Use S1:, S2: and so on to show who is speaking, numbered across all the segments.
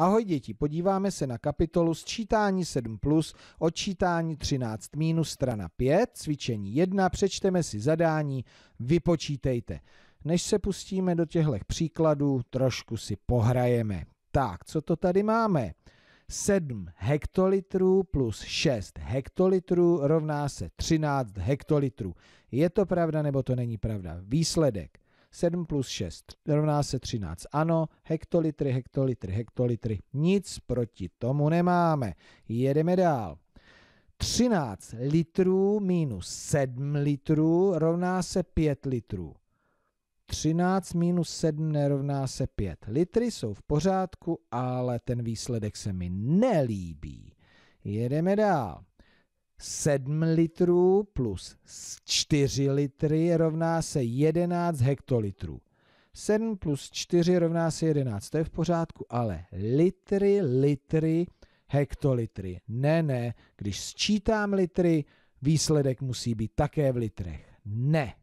S1: Ahoj děti, podíváme se na kapitolu sčítání 7 plus, odčítání 13 minus, strana 5, cvičení 1, přečteme si zadání, vypočítejte. Než se pustíme do těchto příkladů, trošku si pohrajeme. Tak, co to tady máme? 7 hektolitrů plus 6 hektolitrů rovná se 13 hektolitrů. Je to pravda nebo to není pravda? Výsledek 7 plus 6 rovná se 13. Ano, hektolitry, hektolitry, hektolitry. Nic proti tomu nemáme. Jedeme dál. 13 litrů minus 7 litrů rovná se 5 litrů. 13 minus 7 nerovná se 5. Litry jsou v pořádku, ale ten výsledek se mi nelíbí. Jedeme dál. 7 litrů plus 4 litry rovná se 11 hektolitrů. 7 plus 4 rovná se 11, to je v pořádku, ale litry, litry, hektolitry. Ne, ne, když sčítám litry, výsledek musí být také v litrech. Ne.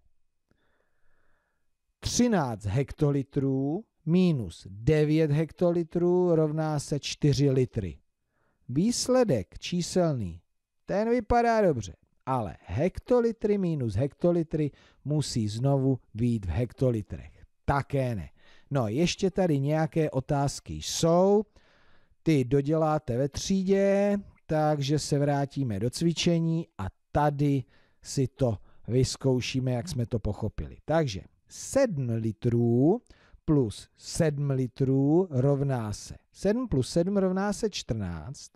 S1: 13 hektolitrů minus 9 hektolitrů rovná se 4 litry. Výsledek číselný ten vypadá dobře, ale hektolitry minus hektolitry musí znovu být v hektolitrech. Také ne. No, ještě tady nějaké otázky jsou. Ty doděláte ve třídě, takže se vrátíme do cvičení a tady si to vyzkoušíme, jak jsme to pochopili. Takže 7 litrů plus 7 litrů rovná se. 7 plus 7 rovná se 14.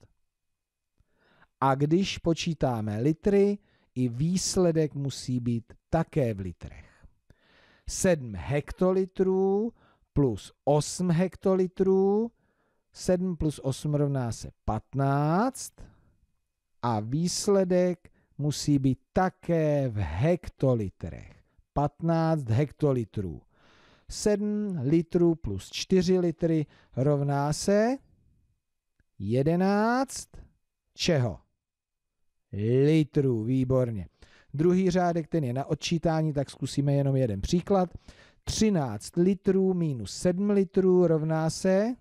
S1: A když počítáme litry, i výsledek musí být také v litrech. 7 hektolitrů plus 8 hektolitrů, 7 plus 8 rovná se 15 a výsledek musí být také v hektolitrech. 15 hektolitrů. 7 litrů plus 4 litry rovná se 11 čeho? litrů. Výborně. Druhý řádek, ten je na odčítání, tak zkusíme jenom jeden příklad. 13 litrů minus 7 litrů rovná se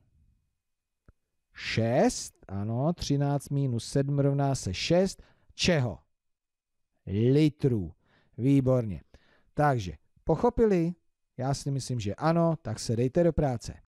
S1: 6. Ano, 13 minus 7 rovná se 6. Čeho? Litrů. Výborně. Takže, pochopili? Já si myslím, že ano, tak se dejte do práce.